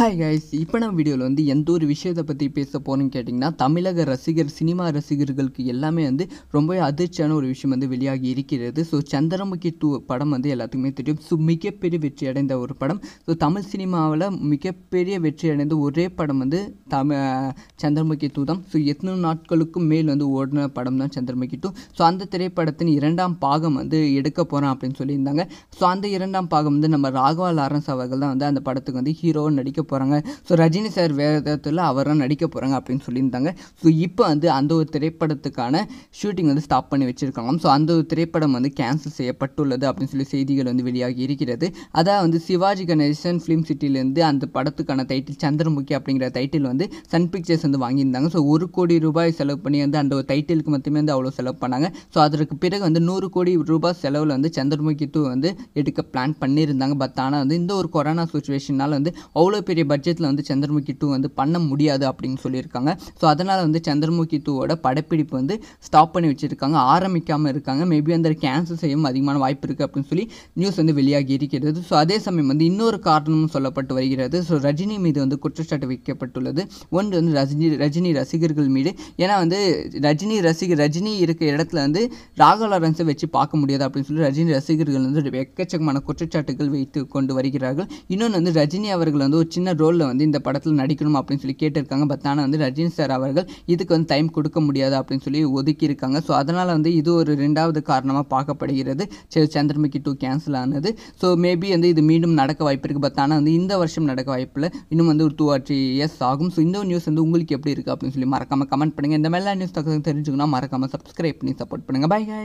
hi guys இப்போ நம்ம வீடியோவில் வந்து எந்த ஒரு விஷயத்தை பற்றி பேச போகிறேன்னு கேட்டிங்கன்னா தமிழக ரசிகர் சினிமா ரசிகர்களுக்கு எல்லாமே வந்து ரொம்பவே அதிர்ச்சியான ஒரு விஷயம் வந்து வெளியாகி இருக்கிறது ஸோ சந்திரமுகி டூ படம் வந்து எல்லாத்துக்குமே தெரியும் ஸோ மிகப்பெரிய வெற்றி அடைந்த ஒரு படம் ஸோ தமிழ் சினிமாவில் மிகப்பெரிய வெற்றி அடைந்த ஒரே படம் வந்து தமிழ் சந்திரமுகி டூ தான் ஸோ எத்தனை நாட்களுக்கும் மேல் வந்து ஓடின படம் தான் சந்திரமுகி டூ ஸோ அந்த திரைப்படத்தின் இரண்டாம் பாகம் வந்து எடுக்க போகிறேன் அப்படின்னு சொல்லியிருந்தாங்க ஸோ அந்த இரண்டாம் பாகம் வந்து நம்ம ராகவா லாரன்ஸ் அவர்கள் தான் வந்து அந்த படத்துக்கு வந்து ஹீரோவை நடிக்க போகிறாங்க ஸோ ரஜினி சார் வேதத்தில் அவராக நடிக்க போகிறாங்க அப்படின்னு சொல்லியிருந்தாங்க ஸோ இப்போ வந்து அந்த ஒரு திரைப்படத்துக்கான ஷூட்டிங் வந்து ஸ்டாப் பண்ணி வச்சுருக்காங்க ஸோ அந்த ஒரு திரைப்படம் வந்து கேன்சல் செய்யப்பட்டுள்ளது அப்படின்னு சொல்லி செய்திகள் வந்து வெளியாகி இருக்கிறது அதாவது வந்து சிவாஜி கணேசன் ஃபிலிம் சிட்டிலேருந்து அந்த படத்துக்கான டைட்டில் சந்திரமுகி அப்படிங்கிற டைட்டில் வந்து சன் பிக்சர்ஸ் வந்து வாங்கியிருந்தாங்க ஸோ ஒரு கோடி ரூபாய் செலவு பண்ணி வந்து அந்த ஒரு டைட்டிலுக்கு மட்டுமே வந்து அவ்வளோ செலவு பண்ணாங்க ஸோ அதற்கு பிறகு வந்து நூறு கோடி ரூபாய் செலவில் வந்து சந்திரமுகி டூ வந்து எடுக்க பிளான் பண்ணியிருந்தாங்க பட் ஆனால் வந்து இந்த ஒரு கொரோனா சுச்சுவேஷனால் வந்து அவ்வளோ பெரிய பெரிய பட்ஜெட்டில் வந்து சந்திரமுகி டூ வந்து பண்ண முடியாது அப்படின்னு சொல்லியிருக்காங்க ஸோ அதனால் வந்து சந்திரமுகி டூவோட படப்பிடிப்பு வந்து ஸ்டாப் பண்ணி வச்சுருக்காங்க ஆரம்பிக்காமல் இருக்காங்க மேபி அந்த கேன்சல் செய்யவும் அதிகமான வாய்ப்பு இருக்குது அப்படின்னு சொல்லி நியூஸ் வந்து வெளியாகி இருக்கிறது ஸோ அதே சமயம் வந்து இன்னொரு காரணமும் சொல்லப்பட்டு வருகிறது ஸோ ரஜினி மீது வந்து குற்றச்சாட்டு வைக்கப்பட்டுள்ளது ஒன்று வந்து ரஜினி ரஜினி ரசிகர்கள் மீது ஏன்னா வந்து ரஜினி ரசிகர் ரஜினி இருக்க இடத்துல வந்து ராகவ லாரன்ஸை வச்சு பார்க்க முடியாது அப்படின்னு சொல்லி ரஜினி ரசிகர்கள் வந்து எக்கச்சக்கமான குற்றச்சாட்டுகள் வைத்து கொண்டு வருகிறார்கள் இன்னொன்று வந்து ரஜினி அவர்கள் வந்து ஒரு சின்ன என்ன ரோலில் வந்து இந்த படத்தில் நடிக்கணும் அப்படின்னு சொல்லி கேட்டிருக்காங்க பட் ஆனால் வந்து ரஜினி சார் அவர்கள் இதுக்கு வந்து டைம் கொடுக்க முடியாது அப்படின்னு சொல்லி ஒதுக்கியிருக்காங்க ஸோ அதனால் வந்து இது ஒரு ரெண்டாவது காரணமாக பார்க்கப்படுகிறது சரி சந்திரமுகி டூ கேன்சல் ஆனது ஸோ மேபி வந்து இது மீண்டும் நடக்க வாய்ப்பு இருக்குது பட் ஆனால் வந்து இந்த வருஷம் நடக்க வாய்ப்பில் இன்னும் வந்து ஒரு டூ ஆர் த்ரீ இயர்ஸ் ஆகும் ஸோ இந்த நியூஸ் வந்து உங்களுக்கு எப்படி இருக்குது அப்படின்னு சொல்லி மறக்காமல் கமெண்ட் பண்ணுங்கள் இந்த மாதிரிலாம் நியூஸ் தகவல் தெரிஞ்சுக்கணும் மறக்காமல் சப்ஸ்கிரைப் பண்ணி சப்போர்ட் பண்ணுங்கள் பை